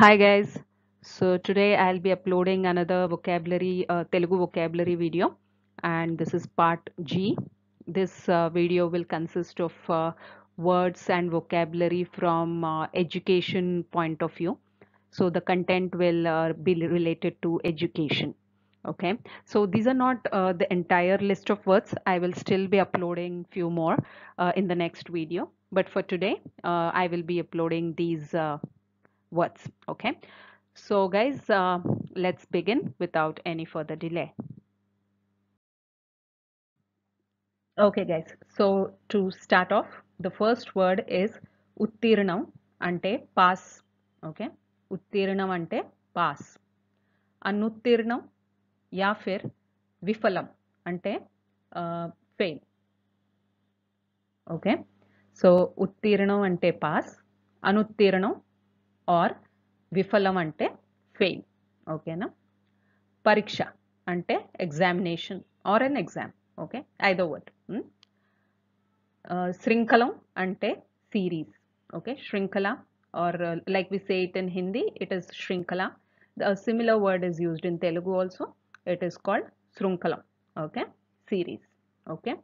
Hi guys. So today I'll be uploading another vocabulary uh, Telugu vocabulary video and this is part G. This uh, video will consist of uh, words and vocabulary from uh, education point of view. So the content will uh, be related to education. Okay, so these are not uh, the entire list of words. I will still be uploading few more in the next video. But for today, I will be uploading these words okay so guys uh, let's begin without any further delay okay guys so to start off the first word is uttirnam ante pass okay uttirnam ante pass anuttirnam yafer vifalam ante uh, fail okay so uttirnam ante pass anuttirnam or vifalamante ante okay na pariksha ante examination or an exam okay either word hmm? uh, series okay shrinkala or uh, like we say it in hindi it is shrinkala a similar word is used in telugu also it is called shrinkalam okay series okay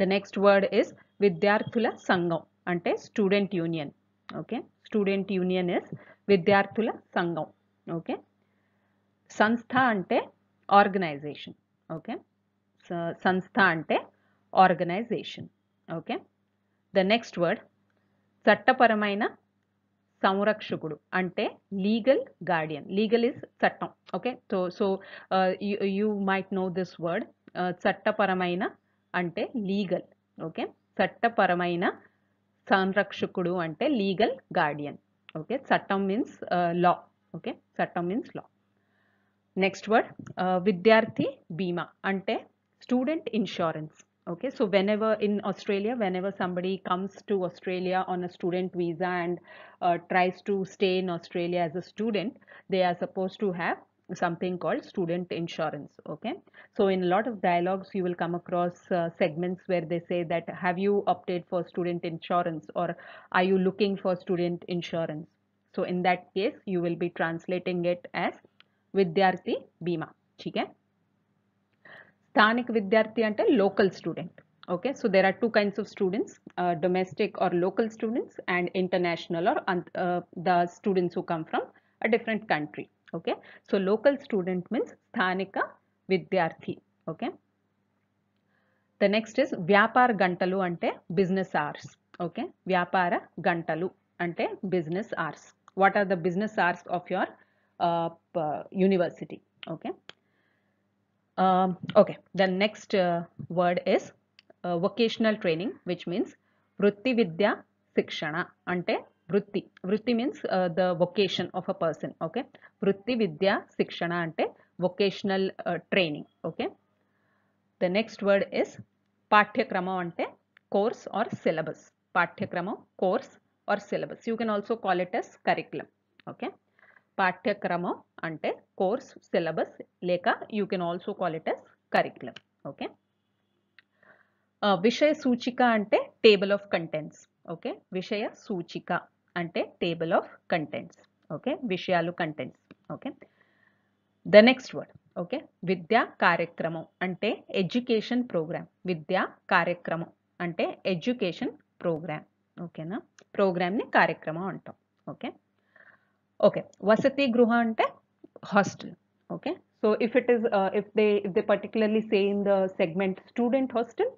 the next word is vidyarthula sangam ante student union okay student union is విద్యార్థుల సంఘం okay సంస్థ అంటే organisation okay సంస్థ అంటే organisation okay the next word చట్టపరమైన సంరక్షకుడు అంటే legal guardian legal is చట్టం okay so so you might know this word చట్టపరమైన అంటే లీగల్ ఓకే చట్టపరమైన సంరక్షకుడు అంటే లీగల్ గార్డియన్ ఓకే చట్టం మీన్స్ లా ఓకే చట్టం మీన్స్ లా నెక్స్ట్ వర్డ్ విద్యార్థి బీమా అంటే student insurance okay so whenever in australia whenever somebody comes to australia on a student visa and uh, tries to stay in australia as a student they are supposed to have something called student insurance okay so in a lot of dialogues you will come across uh, segments where they say that have you opted for student insurance or are you looking for student insurance so in that case you will be translating it as vidyarthi bima theek hai sthanik vidyarthi ante local student okay so there are two kinds of students uh, domestic or local students and international or uh, the students who come from a different country okay so local student means స్థానిక విద్యార్థి okay the next is వ్యాపార గంటలు అంటే business ఆర్స్ okay వ్యాపార గంటలు అంటే business hours what are the business hours of your university okay okay the next word is vocational training which means వృత్తి విద్య శిక్షణ అంటే వృత్తి వృత్తి means the vocation of a person okay వృత్తి విద్య శిక్షణ అంటే vocational training okay the next word is పాఠ్యక్రమం అంటే కోర్స్ ఆర్ సిలబస్ పాఠ్యక్రమం course or syllabus you can also call it as curriculum okay పాఠ్యక్రమం అంటే కోర్స్ సిలబస్ లేక you can also call it as curriculum okay విషయ సూచిక అంటే table of contents okay విషయ సూచిక అంటే టేబుల్ ఆఫ్ కంటెంట్స్ ఓకే విషయాలు contents okay the next word okay విద్యా కార్యక్రమం అంటే ఎడ్యుకేషన్ ప్రోగ్రామ్ విద్యా కార్యక్రమం అంటే ఎడ్యుకేషన్ ప్రోగ్రామ్ ఓకేనా ప్రోగ్రామ్ని కార్యక్రమం అంటాం ఓకే ఓకే వసతి గృహ అంటే hostel okay so if it is if they if they particularly say in the segment student hostel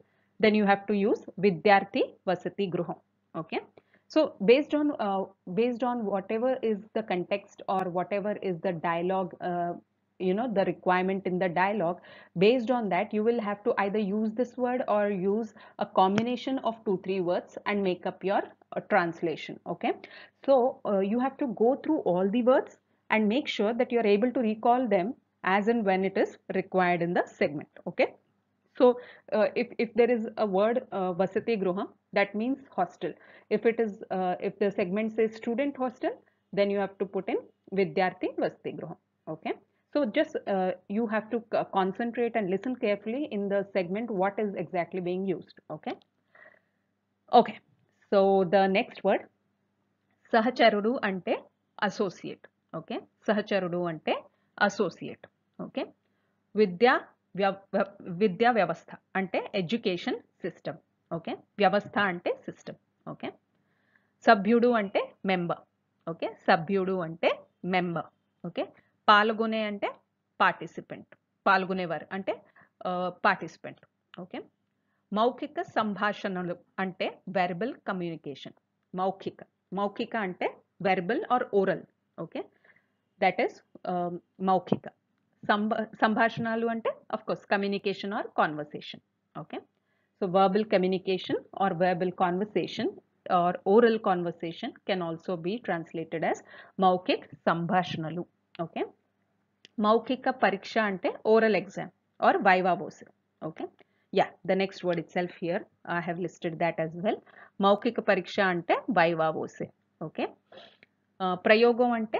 then you have to use విద్యార్థి వసతి గృహం okay So based on uh, based on whatever is the context or whatever is the dialogue, uh, you know, the requirement in the dialogue, based on that, you will have to either use this word or use a combination of two, three words and make up your uh, translation. Okay, so uh, you have to go through all the words and make sure that you are able to recall them as and when it is required in the segment. Okay. So uh, if, if there is a word uh, vasati groha, that means hostel. If it is, uh, if the segment says student hostel, then you have to put in vidyarthi vasati groha. Okay. So just uh, you have to concentrate and listen carefully in the segment what is exactly being used. Okay. Okay. So the next word, Sahacharudu ante associate. Okay. Sahacharudu ante associate. Okay. Vidya విద్యా వ్యవస్థ అంటే education system okay వ్యవస్థ అంటే system okay సభ్యుడు అంటే member okay సభ్యుడు అంటే member okay పాల్గొనే అంటే పార్టిసిపెంట్ పాల్గొనేవారు అంటే పార్టిసిపెంట్ ఓకే మౌఖిక సంభాషణలు అంటే వెర్బల్ కమ్యూనికేషన్ మౌఖిక మౌఖిక అంటే verbal or oral okay that is మౌఖిక సంభా సంభాషణలు అంటే course communication or conversation okay so verbal communication or verbal conversation or oral conversation can also be translated as మౌఖిక్ సంభాషణలు ఓకే మౌఖిక పరీక్ష అంటే oral exam or viva voce okay yeah the next word itself here I have listed that as well మౌఖిక పరీక్ష అంటే viva బోసే okay ప్రయోగం అంటే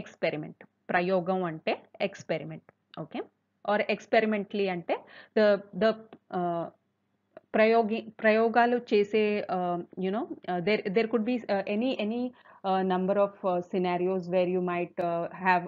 ఎక్స్పెరిమెంట్ ప్రయోగం అంటే ఎక్స్పెరిమెంట్ ఓకే ఆర్ ఎక్స్పెరిమెంట్లీ అంటే ద ద uh, ప్రయోగి ప్రయోగాలు చేసే you know there there could be any any number of scenarios where you might have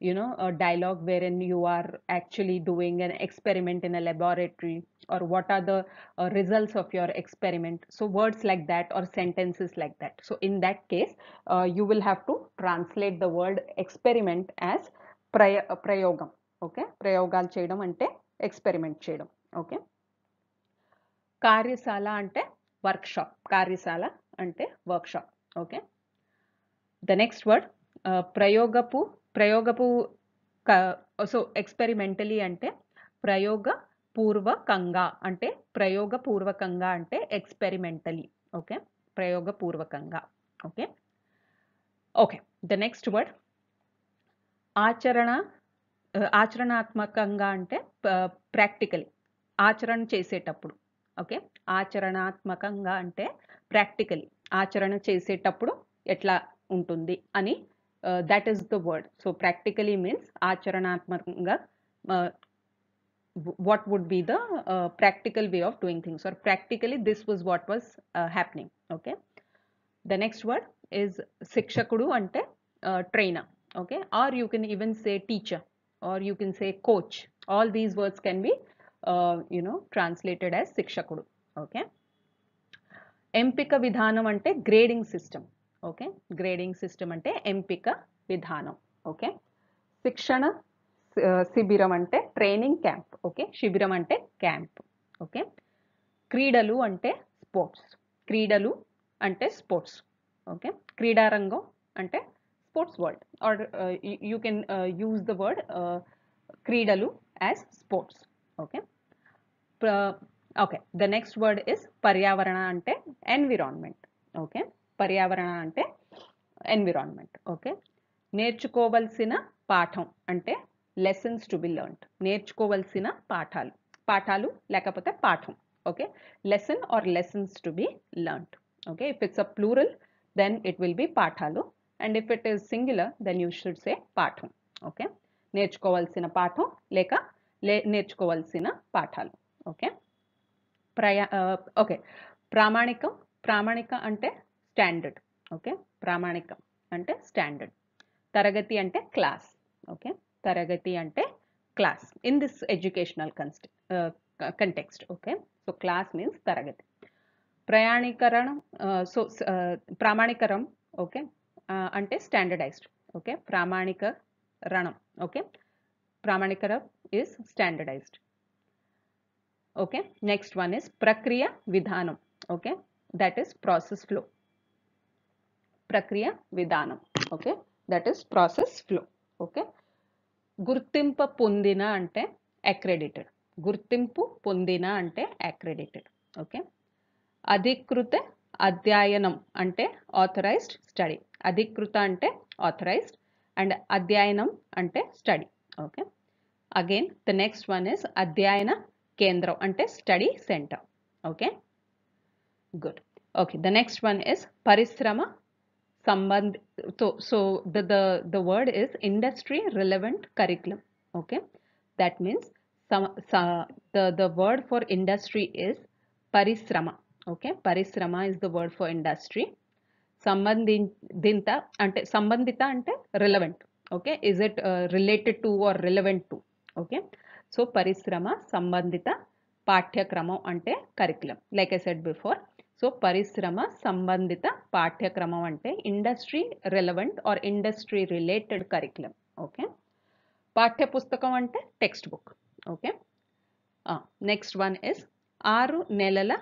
you know a dialogue wherein you are actually doing an experiment in a laboratory or what are the uh, results of your experiment so words like that or sentences like that so in that case uh, you will have to translate the word experiment as praya, uh, prayogam okay ప్రయోగాలు చేయడం అంటే experiment చేయడం okay కార్యశాల అంటే workshop కార్యశాల అంటే "workshop." Okay. The next word, uh, "prayogapu." ప్రయోగపు so experimentally అంటే ప్రయోగ పూర్వకంగా అంటే ప్రయోగపూర్వకంగా అంటే ఎక్స్పెరిమెంటలీ ఓకే ప్రయోగపూర్వకంగా okay okay the next word ఆచరణ ఆచరణాత్మకంగా అంటే ప్రాక్టికలీ ఆచరణ చేసేటప్పుడు ఓకే ఆచరణాత్మకంగా అంటే ప్రాక్టికలీ ఆచరణ చేసేటప్పుడు ఎట్లా ఉంటుంది అని that is the word. So practically means acharanatmanga. what would be the practical way of doing things or practically this was what was happening. Okay. The next word is shikshakudu ante trainer. Okay. Or you can even say teacher or you can say coach. All these words can be uh, you know translated as శిక్షకుడు okay ఎంపిక విధానం అంటే grading system okay grading system అంటే ఎంపిక విధానం okay శిక్షణ శిబిరం అంటే training camp okay శిబిరం అంటే క్యాంప్ ఓకే క్రీడలు అంటే స్పోర్ట్స్ క్రీడలు అంటే స్పోర్ట్స్ ఓకే క్రీడారంగం అంటే sports world or you can use the word క్రీడలు as sports okay okay the next word is పర్యావరణ అంటే ఎన్విరాన్మెంట్ ఓకే పర్యావరణ అంటే ఎన్విరాన్మెంట్ ఓకే నేర్చుకోవలసిన పాఠం అంటే లెసన్స్ టు బి లెర్న్ నేర్చుకోవలసిన పాఠాలు పాఠాలు లేకపోతే పాఠం okay lesson or lessons to be learn okay if it's a plural then it will be పాఠాలు and if it is singular then you should say పాఠం ఓకే నేర్చుకోవాల్సిన పాఠం లేక నేర్చుకోవాల్సిన పాఠాలు ఓకే ప్రయా ఓకే uh, ప్రామాణికం ప్రామాణిక అంటే స్టాండర్డ్ ఓకే ప్రామాణికం అంటే స్టాండర్డ్ తరగతి అంటే క్లాస్ ఓకే తరగతి అంటే క్లాస్ ఇన్ దిస్ ఎడ్యుకేషనల్ కన్స్ట్ context okay so class means తరగతి ప్రయాణీకరణం సో ప్రామాణికరం ఓకే అంటే స్టాండర్డైజ్డ్ ఓకే ప్రామాణిక రణం ఓకే ప్రామాణికరం is standardised okay next one is ప్రక్రియ విధానం okay that is process flow ప్రక్రియ విధానం okay that is process flow okay గుర్తింపు పొందిన అంటే అక్రెడిటెడ్ గుర్తింపు పొందిన అంటే అక్రెడిటెడ్ ఓకే అధికృత అధ్యయనం అంటే ఆథరైజ్డ్ స్టడీ అధికృత అంటే ఆథరైజ్డ్ అండ్ అధ్యయనం అంటే study okay again the next one is అధ్యయన కేంద్రం అంటే study centre okay good okay the next one is పరిశ్రమ సంబంధి so the the the word is industry relevant curriculum okay that means the word for industry is పరిశ్రమ okay పరిశ్రమ is the word for industry దింత అంటే సంబంధిత అంటే relevant okay is it related to or relevant to okay so పరిశ్రమ సంబంధిత పాఠ్యక్రమం అంటే curriculum like I said before so పరిశ్రమ సంబంధిత పాఠ్యక్రమం అంటే industry relevant or industry related curriculum okay పాఠ్యపుస్తకం అంటే text book okay next one is ఆరు నెలల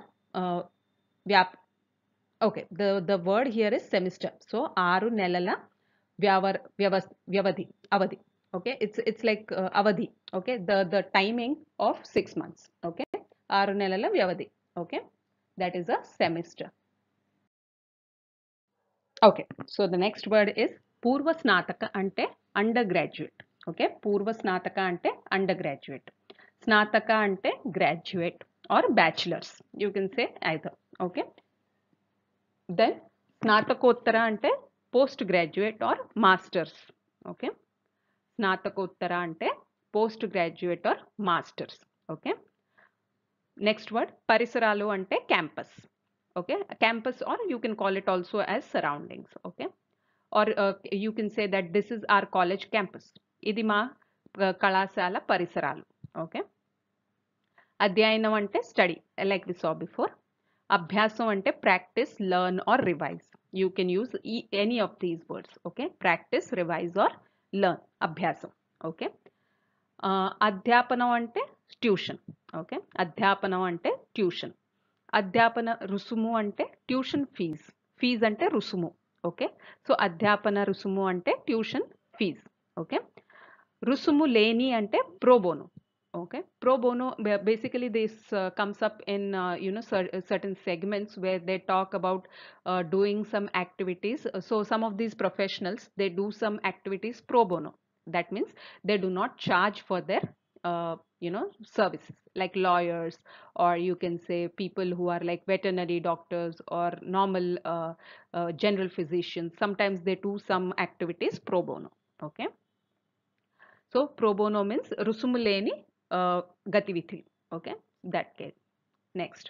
వ్యాప్ okay the the word here is semester so ఆరు నెలల వ్యవర్ వ్యవ వ్యవధి అవధి ఓకే ఇట్స్ ఇట్స్ లైక్ అవధి okay the the timing of six months okay ఆరు నెలల వ్యవధి okay that is a semester. Okay, so the next word is Purva Snataka ante undergraduate. Okay, Purva Snataka ante undergraduate. Snataka ante graduate or bachelor's. You can say either. Okay. Then స్నాతకోత్తర అంటే post graduate or masters okay స్నాతకోత్తర అంటే post graduate or masters okay Next word, parisaralo ante campus. Okay, campus or you can call it also as surroundings. Okay, or uh, you can say that this is our college campus. Idima uh, kalasala parisaralo. Okay, adhyayana ante study, like we saw before. Abhyaso ante practice, learn or revise. You can use any of these words. Okay, practice, revise or learn. Abhyaso. Okay, uh, adhyapana okay. Adhyapana ante tuition. Adhyapana rusumo ante tuition fees. Fees ante rusumo, okay. So adhyapana rusumo ante tuition fees, okay. Rusumo leni ante pro bono, okay pro bono basically this uh, comes up in uh, you know certain segments where they talk about uh, doing some activities so some of these professionals they do some activities pro bono that means they do not charge for their uh, you know services like lawyers or you can say people who are like veterinary doctors or normal uh, uh, general physicians sometimes they do some activities pro bono okay so pro bono means rusumuleni uh, gativithi okay that case next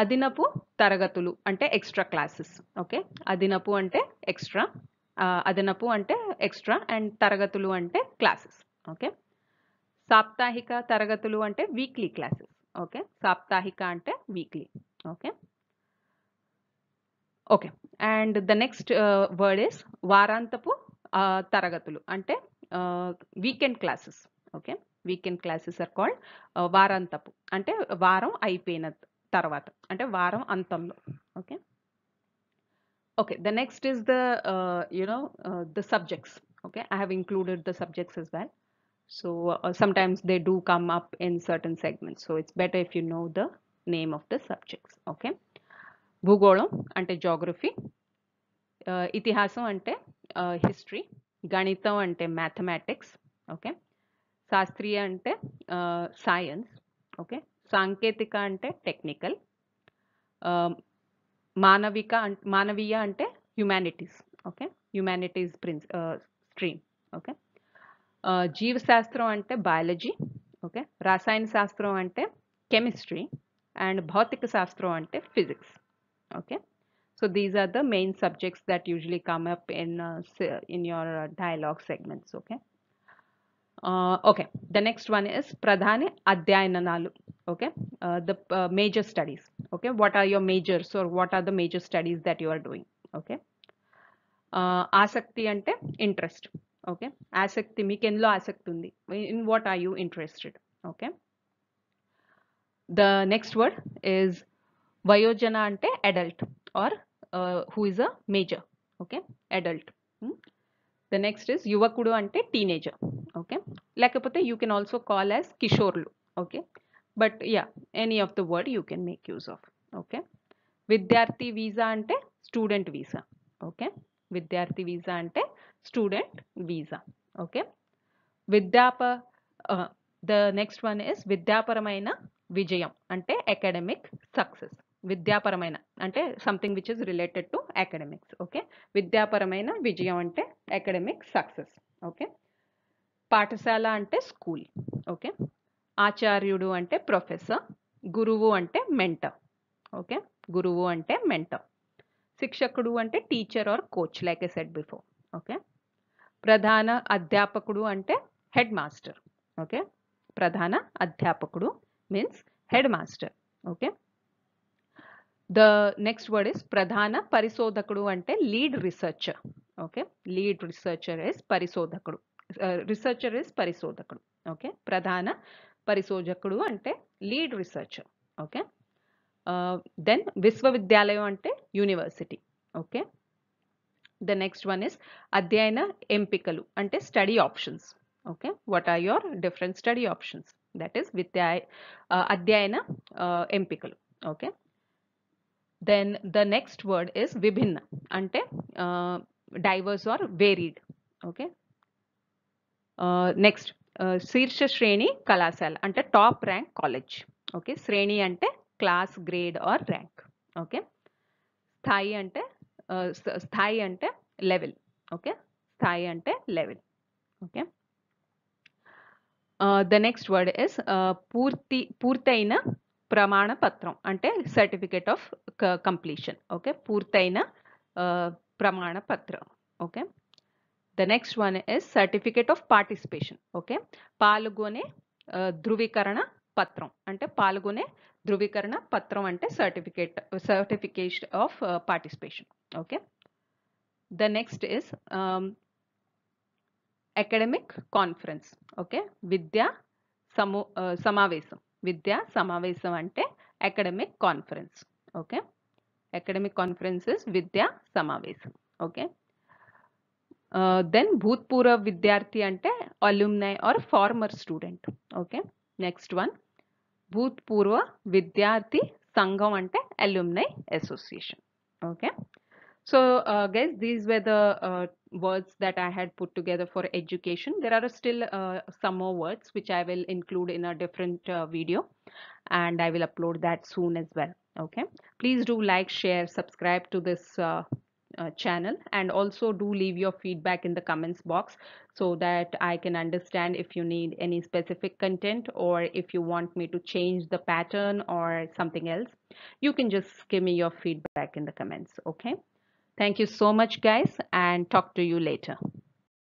అదినపు తరగతులు అంటే extra classes okay అదినపు అంటే extra అదనపు అంటే extra and తరగతులు అంటే classes okay సాప్తాహిక తరగతులు అంటే వీక్లీ క్లాసెస్ ఓకే సాప్తాహిక అంటే weekly okay okay and the next word is వారాంతపు uh, తరగతులు అంటే weekend uh, classes okay weekend classes are called వారాంతపు అంటే వారం అయిపోయిన తర్వాత అంటే వారం అంతంలో okay okay the next is the you know the subjects okay I have included the subjects is the So uh, sometimes they do come up in certain segments. So it's better if you know the name of the subjects. Okay. Bhugolam ante geography. Uh, itihaso ante uh, history. Ganitam ante mathematics. Okay. Sastriya ante science. Okay. Sanketika ante technical. Uh, manavika ante, manaviya ante humanities. Okay. Humanities prince, stream. Okay. జీవశాస్త్రం అంటే biology okay రసాయన శాస్త్రం అంటే chemistry and భౌతిక శాస్త్రం అంటే physics okay So these are the main subjects that usually come up in uh, in your uh, dialogue segments. Okay. Uh, okay. The next one is Pradhane Adhyayananalu. Okay. the major studies. Okay. What are your majors or what are the major studies that you are doing? Okay. Asakti ante interest. Okay ఆసక్తి మీకు ఎందులో ఆసక్తి ఉంది in what are you interested okay the next word is వయోజన అంటే adult or who is a major okay adult the next is యువకుడు అంటే teenager okay లేకపోతే you can also call as కిషోర్లు okay but yeah any of the word you can make use of okay విద్యార్థి visa అంటే student visa okay విద్యార్థి visa అంటే student visa okay విద్యాప the next one one విద్యాపరమైన విజయం అంటే ante success విద్యాపరమైన అంటే something which is related to academics okay విద్యాపరమైన విజయం అంటే అకాడమిక్ సక్సెస్ ఓకే పాఠశాల అంటే స్కూల్ ఓకే ఆచార్యుడు అంటే ప్రొఫెసర్ గురువు అంటే మెంటర్ ఓకే గురువు అంటే మెంటర్ శిక్షకుడు అంటే teacher or coach like I said before ప్రధాన అధ్యాపకుడు అంటే హెడ్ మాస్టర్ ఓకే ప్రధాన అధ్యాపకుడు means head master okay the next word is ప్రధాన పరిశోధకుడు అంటే lead researcher okay lead researcher is పరిశోధకుడు రీసెర్చర్ ఇస్ పరిశోధకుడు ఓకే ప్రధాన పరిశోధకుడు అంటే లీడ్ రీసెర్చర్ ఓకే దెన్ విశ్వవిద్యాలయం అంటే university okay the next one is అధ్యయన ఎంపికలు అంటే study options okay what are your different study options that is విద్యాయ అధ్యయన ఎంపికలు okay then the next word is విభిన్న అంటే diverse or varied okay next శీర్ష శ్రేణి కళాశాల అంటే టాప్ ర్యాంక్ కాలేజ్ ఓకే శ్రేణి అంటే class grade or rank okay స్థాయి అంటే స్థాయి అంటే లెవెల్ ఓకే స్థాయి అంటే level okay the next word is పూర్తి పూర్తయిన ప్రమాణ పత్రం అంటే సర్టిఫికేట్ ఆఫ్ కంప్లీషన్ ఓకే పూర్తయిన ప్రమాణ పత్రం okay the next one is certificate of participation okay పాల్గొనే ధృవీకరణ పత్రం అంటే పాల్గొనే ధృవీకరణ పత్రం అంటే certificate certificate of participation okay the next is academic conference okay విద్యా సమూ సమావేశం విద్యా సమావేశం అంటే academic conference okay academic conferences విద్యా సమావేశం ఓకే దెన్ భూత్పూర్వ విద్యార్థి అంటే alumni or former student okay next one భూత్పూర్వ Vidyarthi సంఘం Alumni Association. okay so uh, guys these were the uh, words that i had put together for education there are still uh, some more words which i will include in a different uh, video and i will upload that soon as well okay please do like share subscribe to this uh, uh, channel and also do leave your feedback in the comments box so that I can understand if you need any specific content or if you want me to change the pattern or something else. You can just give me your feedback in the comments. Okay. Thank you so much guys and talk to you later.